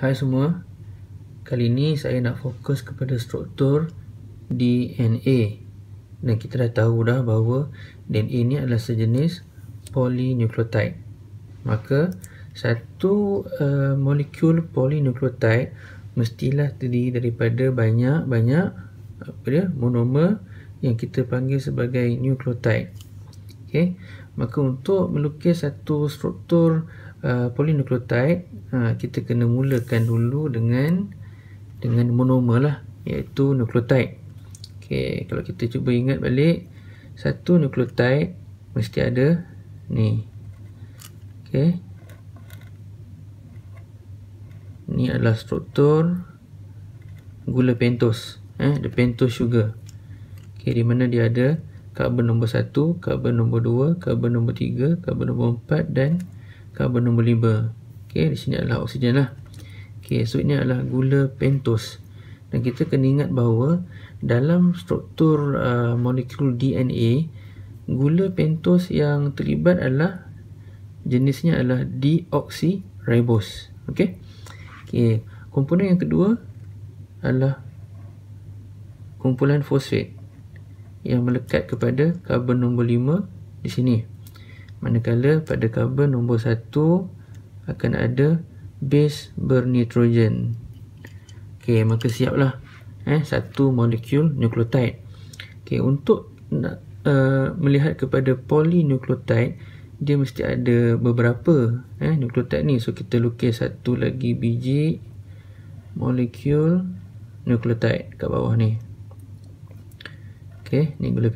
Hai semua. Kali ini saya nak fokus kepada struktur DNA. Dan kita dah tahu dah bahawa DNA ini adalah sejenis polynucleotide. Maka satu uh, molekul polynucleotide mestilah terdiri daripada banyak-banyak apa dia monomer yang kita panggil sebagai nucleotide. Okey. Maka untuk melukis satu struktur Eh, polinukleotide uh, kita kena mulakan dulu dengan dengan monomer lah iaitu nukleotide okay, kalau kita cuba ingat balik satu nukleotide mesti ada ni okay. ni adalah struktur gula pentos eh, the pentose sugar okay, di mana dia ada carbon nombor 1 carbon nombor 2, carbon nombor 3 carbon nombor 4 dan carbon nombor 5 Okay, di sini adalah oksigen lah Okay, so ini adalah gula pentos Dan kita kena ingat bahawa Dalam struktur uh, molekul DNA Gula pentos yang terlibat adalah Jenisnya adalah deoxyribose Okay Okay, komponen yang kedua Adalah Kumpulan fosfat Yang melekat kepada carbon nombor 5 Di sini manakala pada karbon nombor 1 akan ada base bernitrogen ok maka siaplah eh satu molekul nukleotide ok untuk nak, uh, melihat kepada polinukleotide dia mesti ada beberapa eh nukleotide ni so kita lukis satu lagi biji molekul nukleotide kat bawah ni ok ni gula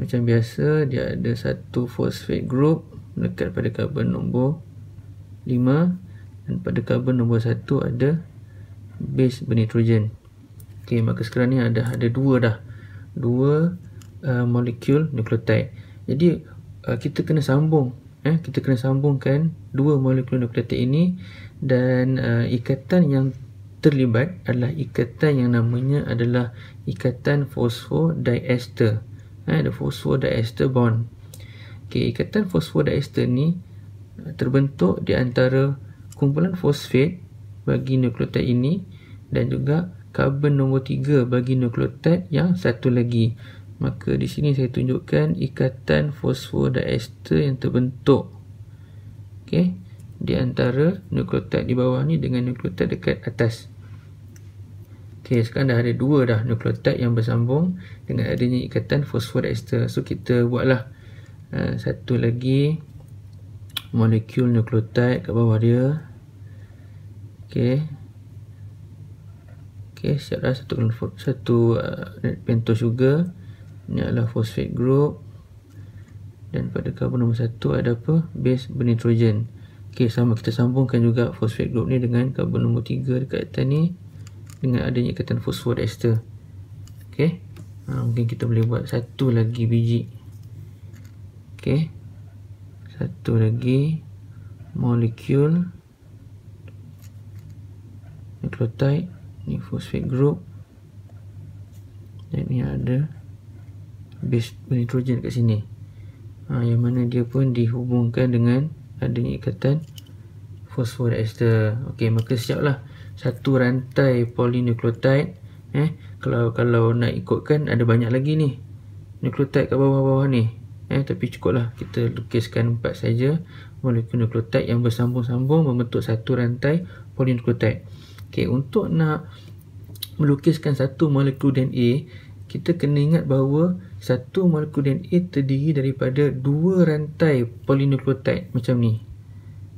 macam biasa dia ada satu phosphate group dekat pada karbon nombor 5 dan pada karbon nombor 1 ada base bernitrogen. Okey maka sekarang ni ada ada dua dah. Dua uh, molekul nukleotide. Jadi uh, kita kena sambung eh kita kena sambungkan dua molekul nukleotide ini dan uh, ikatan yang terlibat adalah ikatan yang namanya adalah ikatan fosfodiester. diester eh, the phosphodiester bond. Okay, ikatan phosphodiester ni eh, terbentuk di antara kumpulan fosfat bagi nukleotide ini dan juga karbon nombor 3 bagi nukleotide yang satu lagi. Maka di sini saya tunjukkan ikatan phosphodiester yang terbentuk. Okay, di antara nukleotide di bawah ni dengan nukleotide dekat atas. Okey, sekarang dah ada dua dah nukleotide yang bersambung dengan adanya ikatan fosforester. So, kita buatlah uh, satu lagi molekul nukleotide kat bawah dia. Okey, Okay, siaplah satu satu uh, pentos juga. Ini adalah phosphate group. Dan pada carbon nombor satu ada apa? Base bernitrogen. Okey, sama kita sambungkan juga phosphate group ni dengan carbon nombor tiga dekat atas ni dengan adanya ikatan fosfodiester. Okey. Ha, mungkin kita boleh buat satu lagi biji. Okey. Satu lagi molekul nucleotide ni fosfate group. Dan ni ada base nitrogen kat sini. Ha, yang mana dia pun dihubungkan dengan adanya ikatan fosfodiester. Okey, maka siaplah. lah satu rantai polinukleotide eh kalau kalau nak ikutkan ada banyak lagi ni nukleotide kat bawah-bawah ni eh tapi cukuplah kita lukiskan empat saja molekul nukleotide yang bersambung-sambung membentuk satu rantai polinukleotide okey untuk nak melukiskan satu molekul DNA kita kena ingat bahawa satu molekul DNA terdiri daripada dua rantai polinukleotide macam ni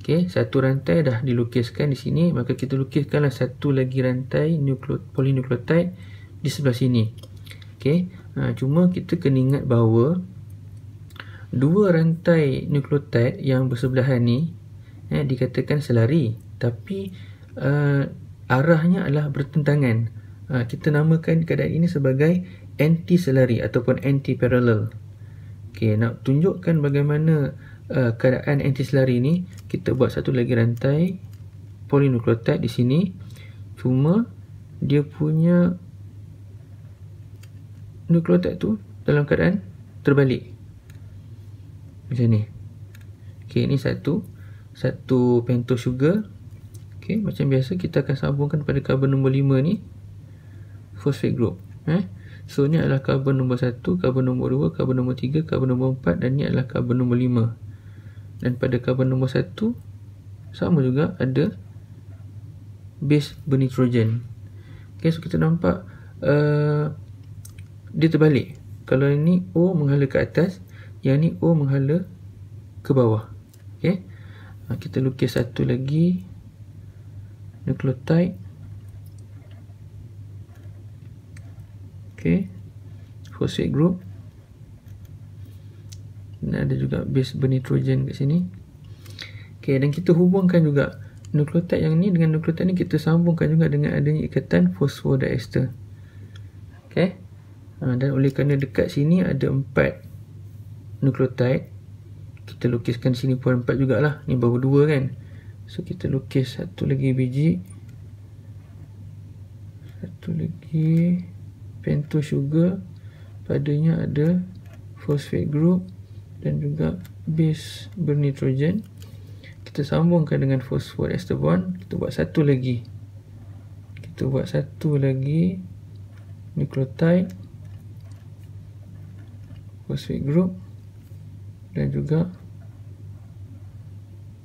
Okey, satu rantai dah dilukiskan di sini, maka kita lukiskanlah satu lagi rantai nukleot polinukleotide di sebelah sini. Okey, ha, cuma kita kena ingat bahawa dua rantai nukleotide yang bersebelahan ni eh dikatakan selari, tapi uh, arahnya adalah bertentangan. Ha, kita namakan keadaan ini sebagai anti-selari ataupun anti-parallel. Okey, nak tunjukkan bagaimana uh, keadaan anti-selari ni, kita buat satu lagi rantai polynucleotide di sini cuma dia punya nucleotide tu dalam keadaan terbalik macam ni ok ni satu satu pentose sugar ok macam biasa kita akan sambungkan pada carbon nombor 5 ni phosphate group eh? so ni adalah carbon nombor 1 carbon nombor 2 carbon nombor 3 carbon nombor 4 dan ni adalah carbon nombor dan pada karbon nombor 1 sama juga ada base bernitrogen ok so kita nampak uh, dia terbalik kalau ini O menghala ke atas yang ini O menghala ke bawah ok ha, kita lukis satu lagi nukleotide ok phosphate group dan ada juga base bernitrogen kat sini okay, dan kita hubungkan juga nukleotide yang ni dengan nukleotide ni kita sambungkan juga dengan adanya ikatan fosfodiester ok ha, dan oleh kerana dekat sini ada empat nukleotide kita lukiskan sini pun 4 jugalah ni baru dua kan so kita lukis satu lagi biji satu lagi pentose sugar padanya ada phosphate group dan juga base bernitrogen kita sambungkan dengan fosfor ester bond kita buat satu lagi kita buat satu lagi nucleotide phosphate group dan juga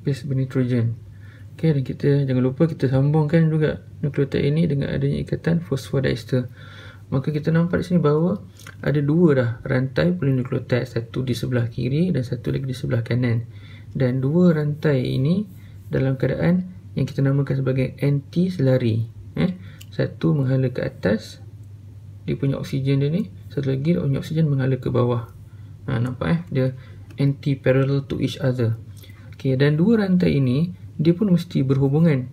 base bernitrogen ok dan kita jangan lupa kita sambungkan juga nucleotide ini dengan adanya ikatan fosfor diester maka kita nampak di sini bahawa ada dua dah rantai polinukleotide satu di sebelah kiri dan satu lagi di sebelah kanan dan dua rantai ini dalam keadaan yang kita namakan sebagai anti selari eh? satu menghala ke atas dia punya oksigen dia ni satu lagi dia punya oksigen menghala ke bawah ha, nampak eh dia anti parallel to each other okay, dan dua rantai ini dia pun mesti berhubungan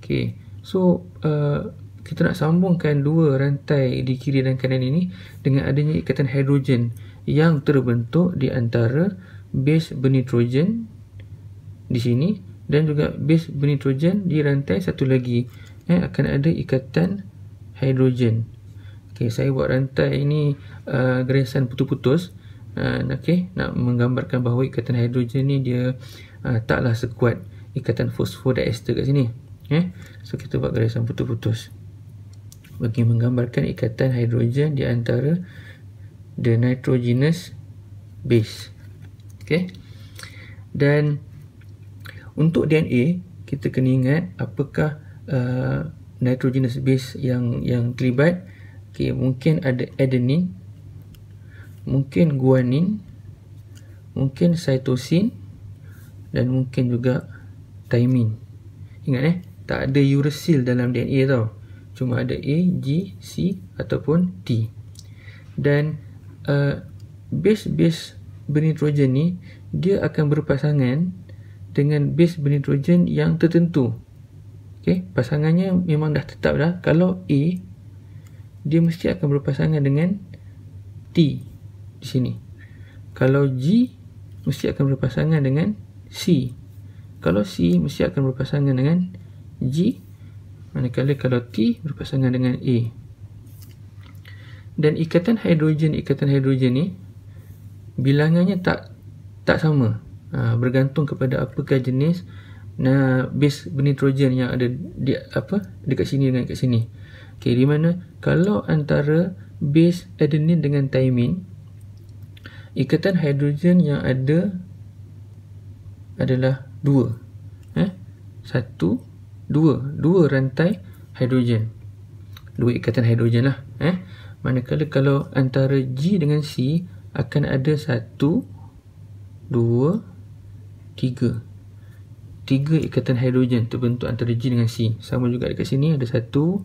okay. so uh, kita nak sambungkan dua rantai di kiri dan kanan ini dengan adanya ikatan hidrogen yang terbentuk di antara base bernitrogen di sini dan juga base bernitrogen di rantai satu lagi eh, akan ada ikatan hidrogen Okay, saya buat rantai ini uh, geresan putus-putus uh, okay, nak menggambarkan bahawa ikatan hidrogen ni dia uh, taklah sekuat ikatan fosfor fosfodiester kat sini Eh so kita buat geresan putus-putus bagi menggambarkan ikatan hidrogen di antara the nitrogenous base. Okay. Dan untuk DNA, kita kena ingat apakah uh, nitrogenous base yang yang terlibat. Okay, mungkin ada adenine, mungkin guanine, mungkin cytosine dan mungkin juga thymine. Ingat eh, tak ada uracil dalam DNA tau cuma ada A, G, C ataupun T. Dan uh, base-base bernitrogen ni dia akan berpasangan dengan base bernitrogen yang tertentu. Okey, pasangannya memang dah tetap dah. Kalau A dia mesti akan berpasangan dengan T di sini. Kalau G mesti akan berpasangan dengan C. Kalau C mesti akan berpasangan dengan G manakala kalau T berpasangan dengan A dan ikatan hidrogen ikatan hidrogen ni bilangannya tak tak sama ha, bergantung kepada apakah jenis na base nitrogen yang ada di apa dekat sini dengan dekat sini okey di mana kalau antara base adenin dengan timin ikatan hidrogen yang ada adalah dua eh satu dua dua rantai hidrogen dua ikatan hidrogen lah eh manakala kalau antara G dengan C akan ada satu dua tiga tiga ikatan hidrogen terbentuk antara G dengan C sama juga dekat sini ada satu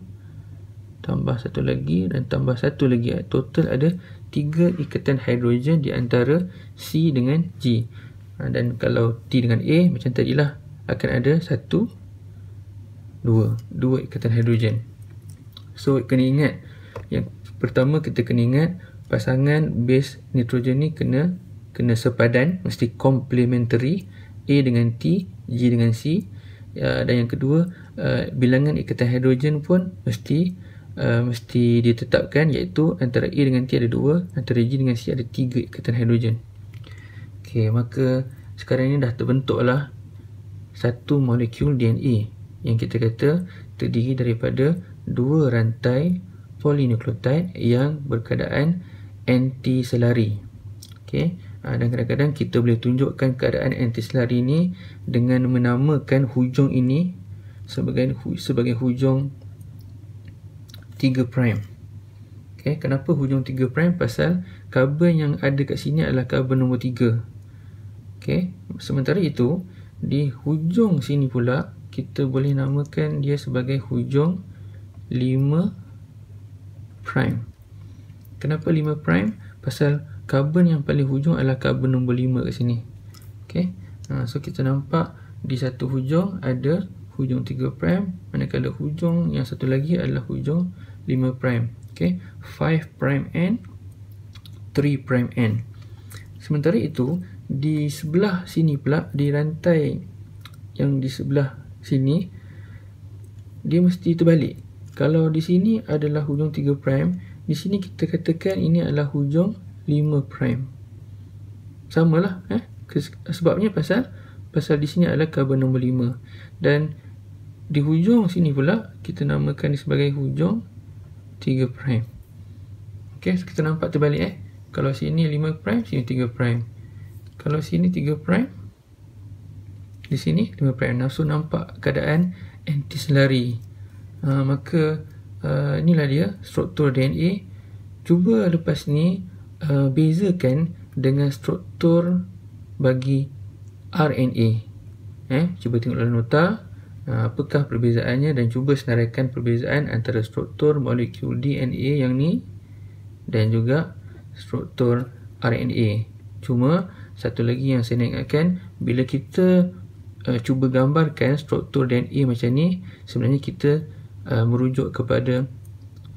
tambah satu lagi dan tambah satu lagi total ada tiga ikatan hidrogen di antara C dengan G ha, dan kalau T dengan A macam tadi lah akan ada satu dua dua ikatan hidrogen so kena ingat yang pertama kita kena ingat pasangan base nitrogen ni kena kena sepadan mesti complementary A dengan T G dengan C ya, dan yang kedua eh, bilangan ikatan hidrogen pun mesti Uh, mesti ditetapkan iaitu antara A dengan T ada dua, antara G dengan C ada tiga ikatan hidrogen. Okey, maka sekarang ini dah terbentuklah satu molekul DNA yang kita kata terdiri daripada dua rantai polinukleotide yang berkeadaan antiselari. Okey, ha, dan kadang-kadang kita boleh tunjukkan keadaan antiselari ini dengan menamakan hujung ini sebagai hu, sebagai hujung 3 prime. Okey, kenapa hujung 3 prime? Pasal karbon yang ada kat sini adalah karbon nombor 3. Okey, sementara itu di hujung sini pula kita boleh namakan dia sebagai hujung 5 prime. Kenapa 5 prime? Pasal karbon yang paling hujung adalah karbon nombor 5 kat sini. Okay. Ha, so kita nampak di satu hujung ada hujung 3 prime manakala hujung yang satu lagi adalah hujung 5 prime. Okay. 5 prime n, 3 prime n. Sementara itu, di sebelah sini pula, di rantai yang di sebelah sini dia mesti terbalik kalau di sini adalah hujung 3 prime di sini kita katakan ini adalah hujung 5 prime Sama lah, eh sebabnya pasal pasal di sini adalah carbon nombor 5 dan di hujung sini pula kita namakan sebagai hujung 3 prime okey kita nampak terbalik eh kalau sini 5 prime sini 3 prime kalau sini 3 prime di sini lima peranan nampak keadaan antiselari uh, ah, maka uh, inilah dia struktur DNA cuba lepas ni uh, bezakan dengan struktur bagi RNA eh cuba tengok dalam nota uh, apakah perbezaannya dan cuba senaraikan perbezaan antara struktur molekul DNA yang ni dan juga struktur RNA cuma satu lagi yang saya nak ingatkan bila kita uh, cuba gambarkan struktur DNA macam ni sebenarnya kita uh, merujuk kepada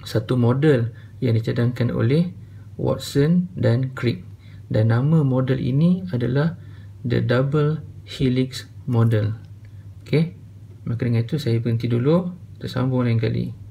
satu model yang dicadangkan oleh Watson dan Crick dan nama model ini adalah the double helix model. Okey. Maka dengan itu saya berhenti dulu. Kita sambung lain kali.